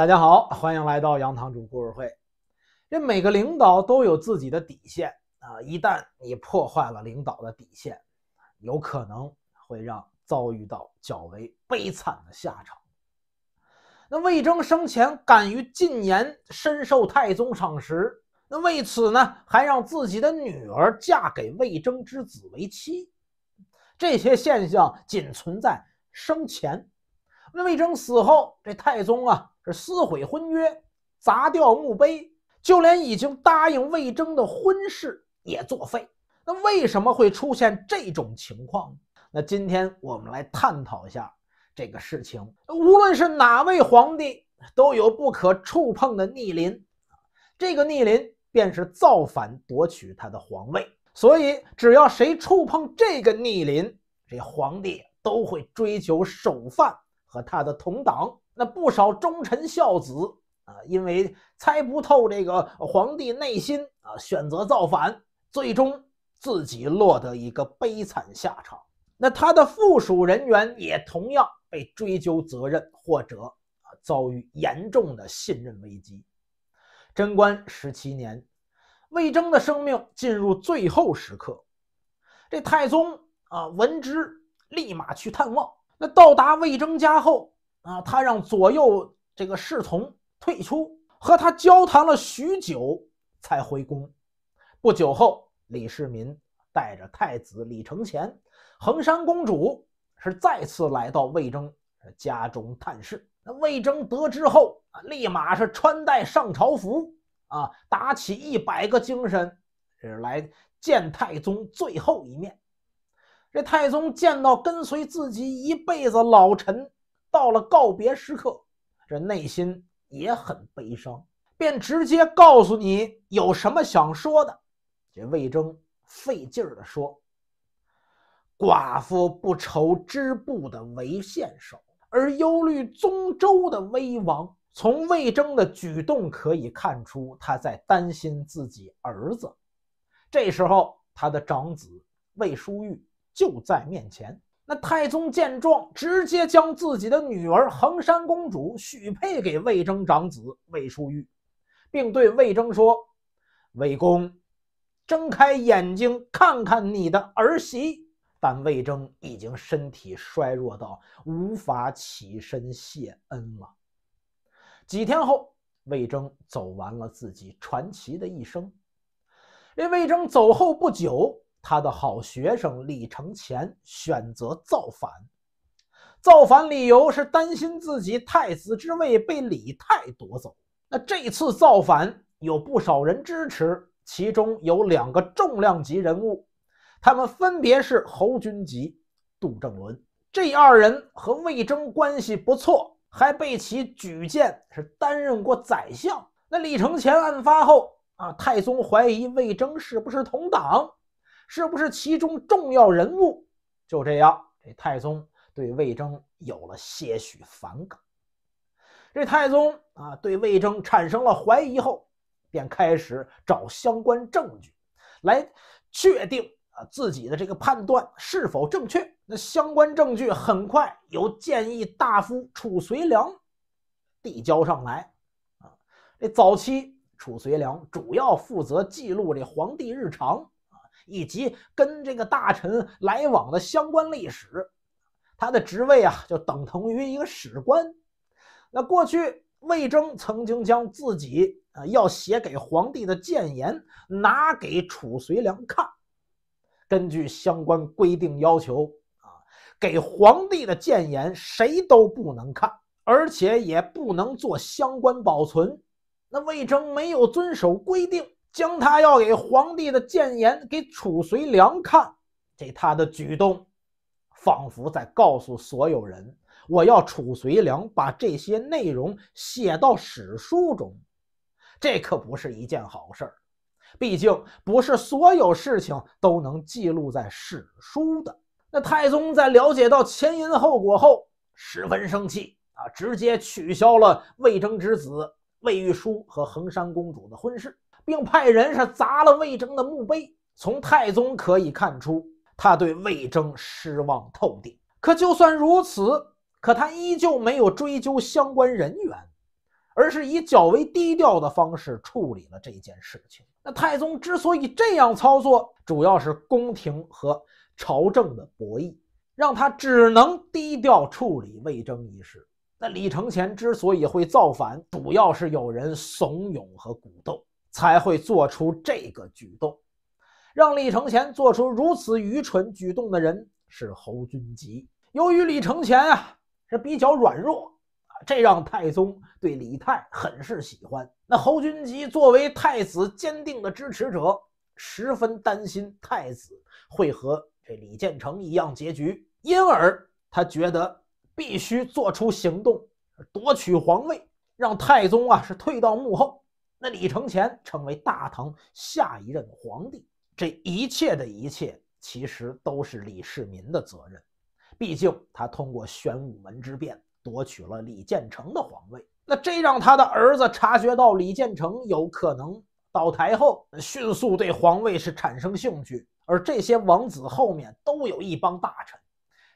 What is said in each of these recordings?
大家好，欢迎来到杨堂主故事会。这每个领导都有自己的底线啊，一旦你破坏了领导的底线，有可能会让遭遇到较为悲惨的下场。那魏征生前敢于进言，深受太宗赏识，那为此呢，还让自己的女儿嫁给魏征之子为妻。这些现象仅存在生前，那魏征死后，这太宗啊。撕毁婚约，砸掉墓碑，就连已经答应魏征的婚事也作废。那为什么会出现这种情况？那今天我们来探讨一下这个事情。无论是哪位皇帝，都有不可触碰的逆鳞，这个逆鳞便是造反夺取他的皇位。所以，只要谁触碰这个逆鳞，这皇帝都会追求首犯和他的同党。那不少忠臣孝子啊，因为猜不透这个皇帝内心啊，选择造反，最终自己落得一个悲惨下场。那他的附属人员也同样被追究责任，或者啊遭遇严重的信任危机。贞观十七年，魏征的生命进入最后时刻，这太宗啊闻之，立马去探望。那到达魏征家后。啊，他让左右这个侍从退出，和他交谈了许久，才回宫。不久后，李世民带着太子李承乾、衡山公主，是再次来到魏征家中探视。那魏征得知后，立马是穿戴上朝服，啊，打起一百个精神，是来见太宗最后一面。这太宗见到跟随自己一辈子老臣。到了告别时刻，这内心也很悲伤，便直接告诉你有什么想说的。这魏征费劲儿的说：“寡妇不愁织布的为线手，而忧虑宗周的危亡。”从魏征的举动可以看出，他在担心自己儿子。这时候，他的长子魏书玉就在面前。那太宗见状，直接将自己的女儿衡山公主许配给魏征长子魏叔玉，并对魏征说：“魏公，睁开眼睛看看你的儿媳。”但魏征已经身体衰弱到无法起身谢恩了。几天后，魏征走完了自己传奇的一生。这魏征走后不久。他的好学生李承乾选择造反，造反理由是担心自己太子之位被李泰夺走。那这次造反有不少人支持，其中有两个重量级人物，他们分别是侯君集、杜正伦。这二人和魏征关系不错，还被其举荐，是担任过宰相。那李承乾案发后，啊，太宗怀疑魏征是不是同党。是不是其中重要人物？就这样，这太宗对魏征有了些许反感。这太宗啊，对魏征产生了怀疑后，便开始找相关证据，来确定啊自己的这个判断是否正确。那相关证据很快由谏议大夫褚遂良递交上来。啊，这早期褚遂良主要负责记录这皇帝日常。以及跟这个大臣来往的相关历史，他的职位啊，就等同于一个史官。那过去魏征曾经将自己啊要写给皇帝的谏言拿给褚遂良看，根据相关规定要求啊，给皇帝的谏言谁都不能看，而且也不能做相关保存。那魏征没有遵守规定。将他要给皇帝的谏言给褚遂良看，这他的举动，仿佛在告诉所有人，我要褚遂良把这些内容写到史书中。这可不是一件好事儿，毕竟不是所有事情都能记录在史书的。那太宗在了解到前因后果后，十分生气啊，直接取消了魏征之子魏玉书和衡山公主的婚事。并派人是砸了魏征的墓碑。从太宗可以看出，他对魏征失望透顶。可就算如此，可他依旧没有追究相关人员，而是以较为低调的方式处理了这件事情。那太宗之所以这样操作，主要是宫廷和朝政的博弈，让他只能低调处理魏征一事。那李承乾之所以会造反，主要是有人怂恿和鼓动。才会做出这个举动，让李承乾做出如此愚蠢举动的人是侯君集。由于李承乾啊是比较软弱，这让太宗对李泰很是喜欢。那侯君集作为太子坚定的支持者，十分担心太子会和这李建成一样结局，因而他觉得必须做出行动，夺取皇位，让太宗啊是退到幕后。那李承乾成为大唐下一任皇帝，这一切的一切其实都是李世民的责任。毕竟他通过玄武门之变夺取了李建成的皇位，那这让他的儿子察觉到李建成有可能倒台后，迅速对皇位是产生兴趣。而这些王子后面都有一帮大臣，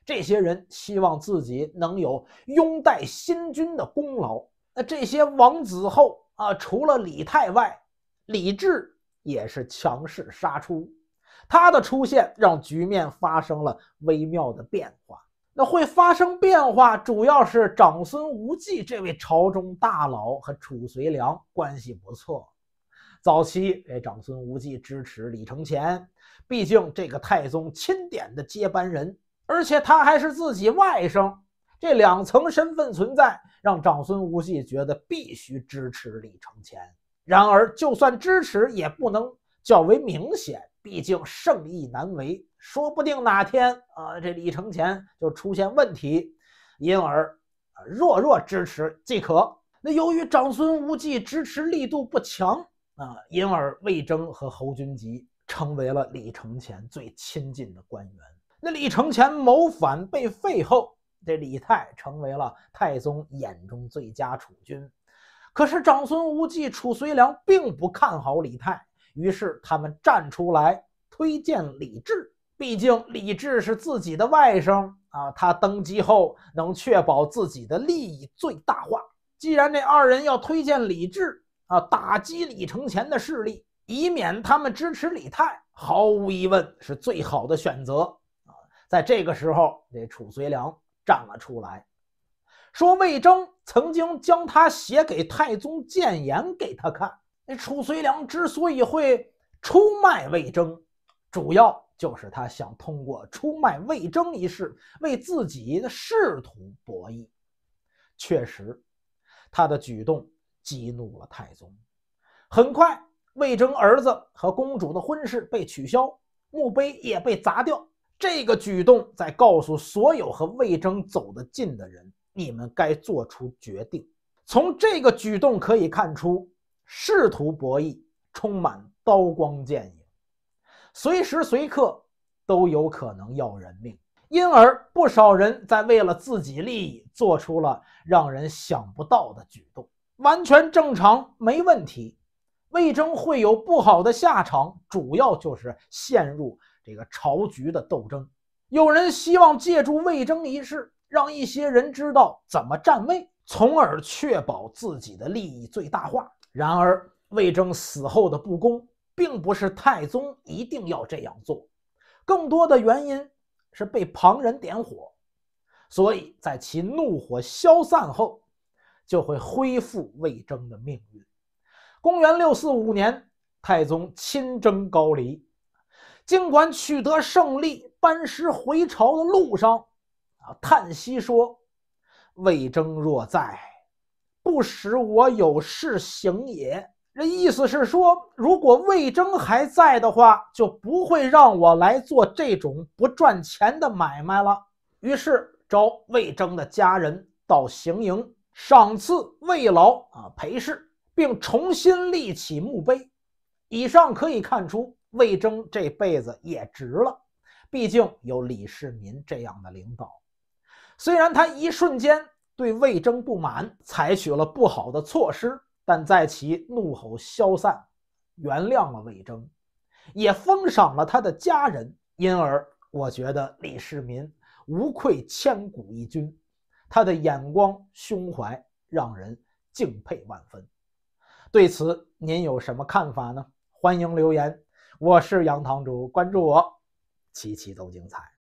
这些人希望自己能有拥戴新君的功劳。那这些王子后。啊，除了李泰外，李治也是强势杀出。他的出现让局面发生了微妙的变化。那会发生变化，主要是长孙无忌这位朝中大佬和褚遂良关系不错。早期，哎，长孙无忌支持李承乾，毕竟这个太宗钦点的接班人，而且他还是自己外甥。这两层身份存在，让长孙无忌觉得必须支持李承乾。然而，就算支持，也不能较为明显，毕竟圣意难违。说不定哪天啊，这李承乾就出现问题，因而啊，弱弱支持即可。那由于长孙无忌支持力度不强啊，因而魏征和侯君集成为了李承乾最亲近的官员。那李承乾谋反被废后。这李泰成为了太宗眼中最佳储君，可是长孙无忌、褚遂良并不看好李泰，于是他们站出来推荐李治。毕竟李治是自己的外甥啊，他登基后能确保自己的利益最大化。既然这二人要推荐李治啊，打击李承乾的势力，以免他们支持李泰，毫无疑问是最好的选择啊。在这个时候，这褚遂良。站了出来，说魏征曾经将他写给太宗谏言给他看。那褚遂良之所以会出卖魏征，主要就是他想通过出卖魏征一事为自己的仕途博弈。确实，他的举动激怒了太宗。很快，魏征儿子和公主的婚事被取消，墓碑也被砸掉。这个举动在告诉所有和魏征走得近的人，你们该做出决定。从这个举动可以看出，仕途博弈充满刀光剑影，随时随刻都有可能要人命。因而，不少人在为了自己利益做出了让人想不到的举动，完全正常，没问题。魏征会有不好的下场，主要就是陷入这个朝局的斗争。有人希望借助魏征一事，让一些人知道怎么站位，从而确保自己的利益最大化。然而，魏征死后的不公，并不是太宗一定要这样做，更多的原因是被旁人点火。所以在其怒火消散后，就会恢复魏征的命运。公元六四五年，太宗亲征高丽，尽管取得胜利，班师回朝的路上，啊，叹息说：“魏征若在，不使我有事行也。”这意思是说，如果魏征还在的话，就不会让我来做这种不赚钱的买卖了。于是召魏征的家人到行营，赏赐魏老啊，陪侍。并重新立起墓碑。以上可以看出，魏征这辈子也值了，毕竟有李世民这样的领导。虽然他一瞬间对魏征不满，采取了不好的措施，但在其怒吼消散，原谅了魏征，也封赏了他的家人。因而，我觉得李世民无愧千古一君，他的眼光胸怀让人敬佩万分。对此您有什么看法呢？欢迎留言。我是杨堂主，关注我，期期都精彩。